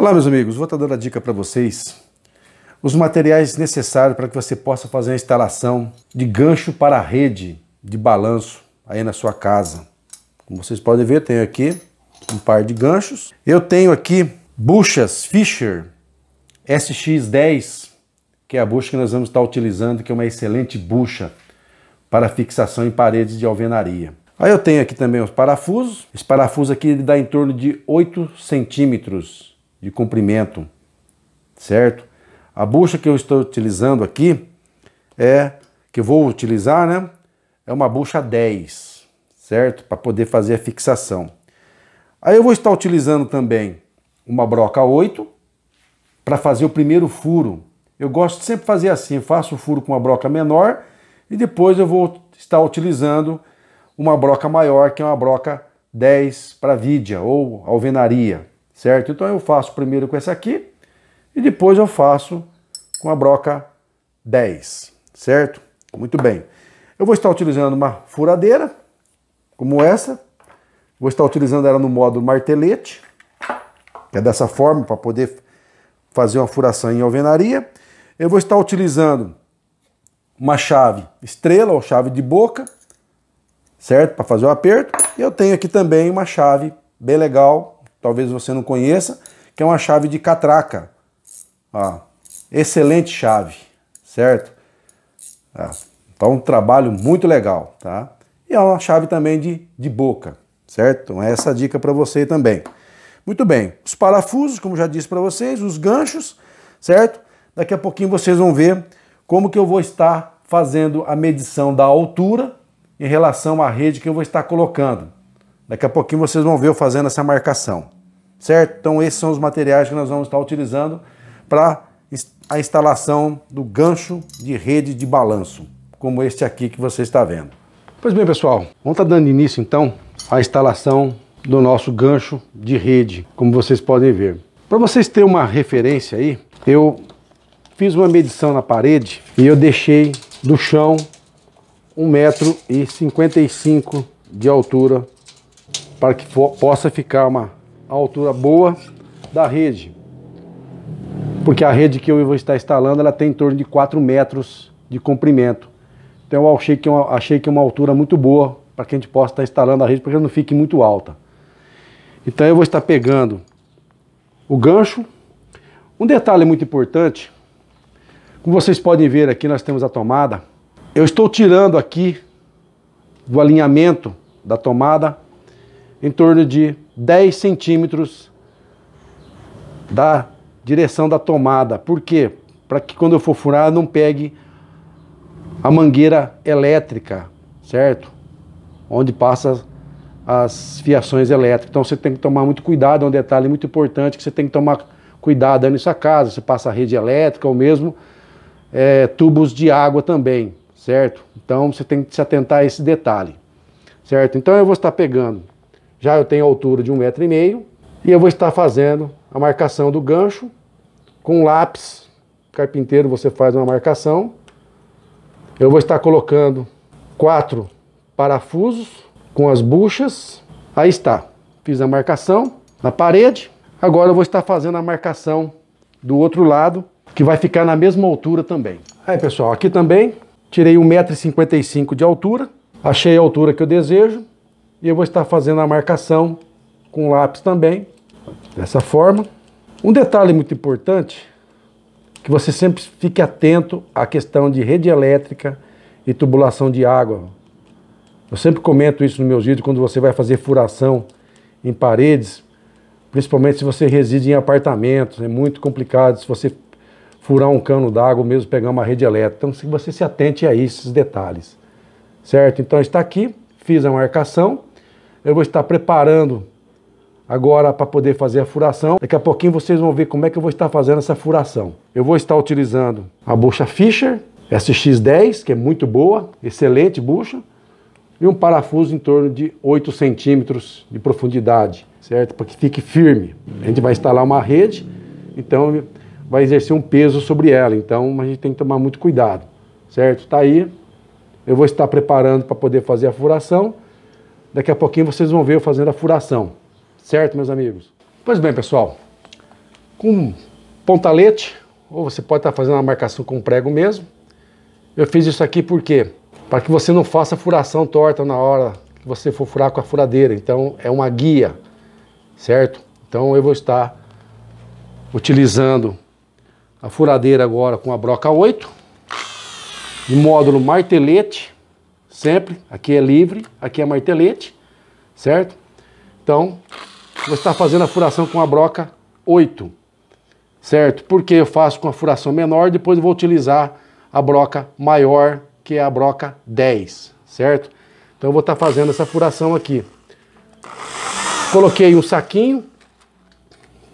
Olá, meus amigos, vou estar dando a dica para vocês. Os materiais necessários para que você possa fazer a instalação de gancho para a rede de balanço aí na sua casa. Como vocês podem ver, tenho aqui um par de ganchos. Eu tenho aqui buchas Fisher SX10, que é a bucha que nós vamos estar utilizando, que é uma excelente bucha para fixação em paredes de alvenaria. Aí eu tenho aqui também os parafusos. Esse parafuso aqui ele dá em torno de 8 centímetros de comprimento, certo? A bucha que eu estou utilizando aqui é que eu vou utilizar, né? É uma bucha 10, certo? Para poder fazer a fixação. Aí eu vou estar utilizando também uma broca 8 para fazer o primeiro furo. Eu gosto de sempre fazer assim, eu faço o furo com uma broca menor e depois eu vou estar utilizando uma broca maior, que é uma broca 10 para vidia ou alvenaria, certo? Então eu faço primeiro com essa aqui e depois eu faço com a broca 10, certo? Muito bem. Eu vou estar utilizando uma furadeira, como essa. Vou estar utilizando ela no modo martelete, que é dessa forma, para poder fazer uma furação em alvenaria. Eu vou estar utilizando uma chave estrela ou chave de boca, certo? Para fazer o aperto. E eu tenho aqui também uma chave bem legal, talvez você não conheça, que é uma chave de catraca. Ó, excelente chave, certo? Tá, então, um trabalho muito legal, tá? E é uma chave também de, de boca, certo? Então, essa é dica para você também. Muito bem, os parafusos, como já disse para vocês, os ganchos, certo? Daqui a pouquinho vocês vão ver como que eu vou estar fazendo a medição da altura em relação à rede que eu vou estar colocando. Daqui a pouquinho vocês vão ver eu fazendo essa marcação, certo? Então esses são os materiais que nós vamos estar utilizando para a instalação do gancho de rede de balanço, como este aqui que você está vendo. Pois bem, pessoal, vamos estar tá dando início então à instalação do nosso gancho de rede, como vocês podem ver. Para vocês terem uma referência aí, eu fiz uma medição na parede e eu deixei do chão 1,55m de altura para que possa ficar uma altura boa da rede. Porque a rede que eu vou estar instalando, ela tem em torno de 4 metros de comprimento. Então eu achei que, é achei que é uma altura muito boa para que a gente possa estar instalando a rede, para que ela não fique muito alta. Então eu vou estar pegando o gancho. Um detalhe muito importante, como vocês podem ver aqui, nós temos a tomada. Eu estou tirando aqui do alinhamento da tomada em torno de 10 centímetros da direção da tomada. Por quê? Para que quando eu for furar não pegue a mangueira elétrica, certo? Onde passa as fiações elétricas. Então você tem que tomar muito cuidado, é um detalhe muito importante que você tem que tomar cuidado aí na sua casa. Você passa rede elétrica ou mesmo é, tubos de água também, certo? Então você tem que se atentar a esse detalhe, certo? Então eu vou estar pegando já eu tenho altura de um metro e meio e eu vou estar fazendo a marcação do gancho com lápis. Carpinteiro você faz uma marcação. Eu vou estar colocando quatro parafusos com as buchas. Aí está. Fiz a marcação na parede. Agora eu vou estar fazendo a marcação do outro lado, que vai ficar na mesma altura também. Aí pessoal, aqui também tirei 1,55m de altura. Achei a altura que eu desejo. E eu vou estar fazendo a marcação com lápis também, dessa forma. Um detalhe muito importante, que você sempre fique atento à questão de rede elétrica e tubulação de água. Eu sempre comento isso nos meus vídeos quando você vai fazer furação em paredes, principalmente se você reside em apartamentos, é muito complicado se você furar um cano d'água ou mesmo pegar uma rede elétrica. Então, se você se atente a esses detalhes, certo? Então, está aqui, fiz a marcação, eu vou estar preparando agora para poder fazer a furação. Daqui a pouquinho vocês vão ver como é que eu vou estar fazendo essa furação. Eu vou estar utilizando a bucha Fischer SX10, que é muito boa, excelente bucha, e um parafuso em torno de 8 centímetros de profundidade, certo? Para que fique firme. A gente vai instalar uma rede, então vai exercer um peso sobre ela, então a gente tem que tomar muito cuidado, certo? Está aí, eu vou estar preparando para poder fazer a furação. Daqui a pouquinho vocês vão ver eu fazendo a furação. Certo, meus amigos? Pois bem, pessoal. Com pontalete, ou você pode estar fazendo a marcação com prego mesmo. Eu fiz isso aqui porque para que você não faça furação torta na hora que você for furar com a furadeira. Então é uma guia, certo? Então eu vou estar utilizando a furadeira agora com a broca 8, de módulo martelete sempre. Aqui é livre, aqui é martelete, certo? Então, vou estar fazendo a furação com a broca 8, certo? Porque eu faço com a furação menor, depois vou utilizar a broca maior, que é a broca 10, certo? Então eu vou estar fazendo essa furação aqui. Coloquei um saquinho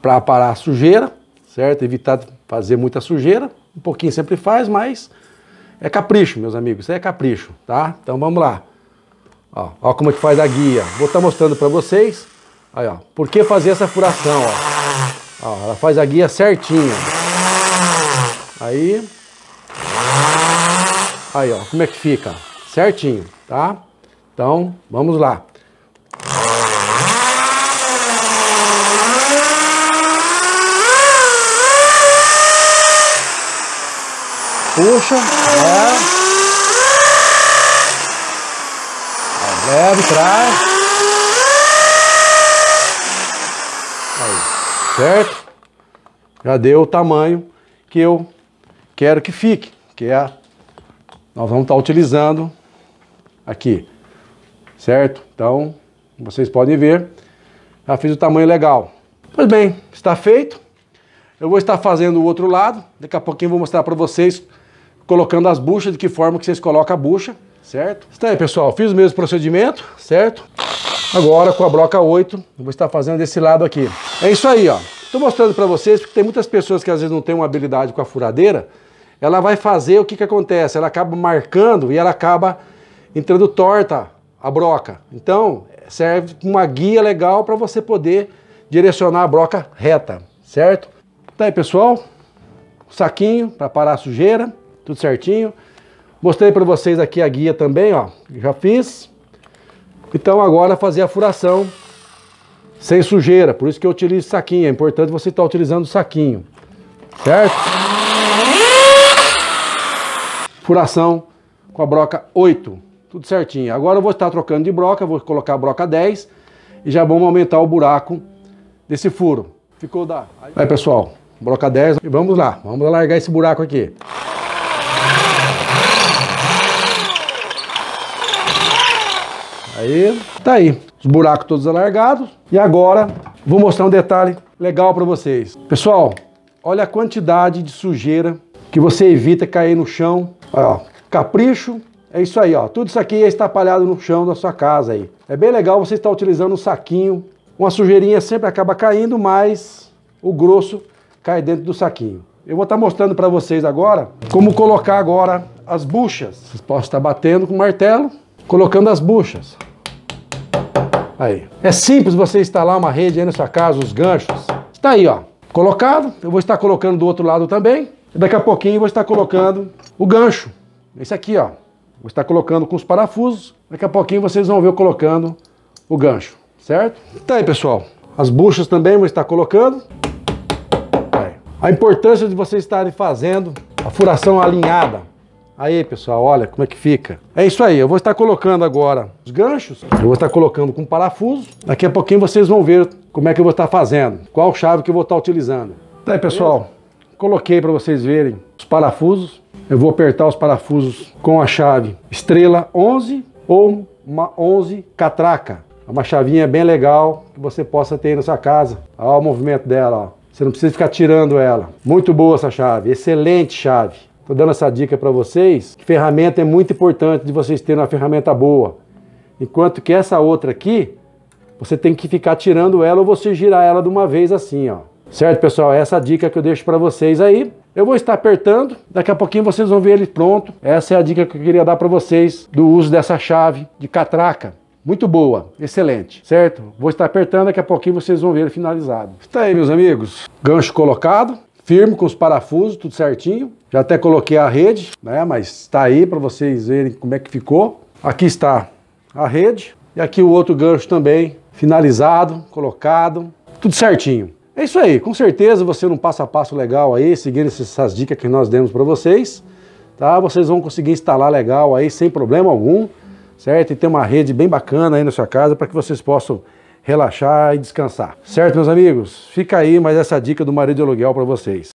para parar a sujeira, certo? Evitar fazer muita sujeira. Um pouquinho sempre faz, mas é capricho, meus amigos, isso é capricho, tá? Então vamos lá. Ó, ó como é que faz a guia. Vou estar tá mostrando para vocês. Aí, ó. Por que fazer essa furação, ó. ó. Ela faz a guia certinha. Aí. Aí, ó. Como é que fica? Certinho, tá? Então, vamos lá. Puxa. É. leve, traz. Aí, certo? Já deu o tamanho que eu quero que fique, que é a... nós vamos estar tá utilizando aqui, certo? Então, vocês podem ver, já fiz o tamanho legal. Pois bem, está feito. Eu vou estar fazendo o outro lado, daqui a pouquinho vou mostrar para vocês colocando as buchas, de que forma que vocês colocam a bucha, certo? Está então, aí, pessoal, fiz o mesmo procedimento, certo? Agora, com a broca 8, vou estar fazendo desse lado aqui. É isso aí, ó. Estou mostrando para vocês, porque tem muitas pessoas que às vezes não têm uma habilidade com a furadeira, ela vai fazer o que, que acontece? Ela acaba marcando e ela acaba entrando torta a broca. Então, serve uma guia legal para você poder direcionar a broca reta, certo? Tá aí, pessoal. Saquinho para parar a sujeira tudo certinho. Mostrei para vocês aqui a guia também, ó, já fiz. Então agora fazer a furação sem sujeira, por isso que eu utilizo saquinho, é importante você estar tá utilizando saquinho, certo? Furação com a broca 8, tudo certinho. Agora eu vou estar trocando de broca, vou colocar a broca 10 e já vamos aumentar o buraco desse furo. Ficou da... Aí pessoal, broca 10 e vamos lá, vamos largar esse buraco aqui. Aí, tá aí. Os buracos todos alargados. E agora, vou mostrar um detalhe legal para vocês. Pessoal, olha a quantidade de sujeira que você evita cair no chão. Ó, capricho, é isso aí, ó. Tudo isso aqui é estapalhado no chão da sua casa aí. É bem legal você estar utilizando um saquinho. Uma sujeirinha sempre acaba caindo, mas o grosso cai dentro do saquinho. Eu vou estar mostrando para vocês agora como colocar agora as buchas. Vocês podem estar batendo com martelo colocando as buchas. Aí. É simples você instalar uma rede aí na sua casa, os ganchos. Está aí, ó. Colocado. Eu vou estar colocando do outro lado também. Daqui a pouquinho eu vou estar colocando o gancho. Esse aqui, ó. Vou estar colocando com os parafusos. Daqui a pouquinho vocês vão ver eu colocando o gancho, certo? Tá aí, pessoal. As buchas também vou estar colocando. Aí. A importância de vocês estarem fazendo a furação alinhada. Aí, pessoal, olha como é que fica. É isso aí, eu vou estar colocando agora os ganchos, eu vou estar colocando com parafuso. Daqui a pouquinho vocês vão ver como é que eu vou estar fazendo, qual chave que eu vou estar utilizando. Tá aí, pessoal, coloquei para vocês verem os parafusos. Eu vou apertar os parafusos com a chave estrela 11 ou uma 11 catraca. É uma chavinha bem legal que você possa ter na sua casa. Olha o movimento dela, ó. Você não precisa ficar tirando ela. Muito boa essa chave, excelente chave. Estou dando essa dica para vocês. Ferramenta é muito importante de vocês terem uma ferramenta boa. Enquanto que essa outra aqui, você tem que ficar tirando ela ou você girar ela de uma vez assim, ó. Certo, pessoal? É essa é dica que eu deixo para vocês aí. Eu vou estar apertando, daqui a pouquinho vocês vão ver ele pronto. Essa é a dica que eu queria dar para vocês do uso dessa chave de catraca. Muito boa, excelente, certo? Vou estar apertando, daqui a pouquinho vocês vão ver ele finalizado. Está aí, meus amigos. Gancho colocado, firme com os parafusos, tudo certinho. Já até coloquei a rede, né? Mas está aí para vocês verem como é que ficou. Aqui está a rede e aqui o outro gancho também finalizado, colocado, tudo certinho. É isso aí, com certeza você num passo a passo legal aí, seguindo essas dicas que nós demos para vocês, tá? Vocês vão conseguir instalar legal aí sem problema algum, certo? E ter uma rede bem bacana aí na sua casa para que vocês possam relaxar e descansar. Certo, meus amigos? Fica aí mais essa dica do marido de aluguel para vocês.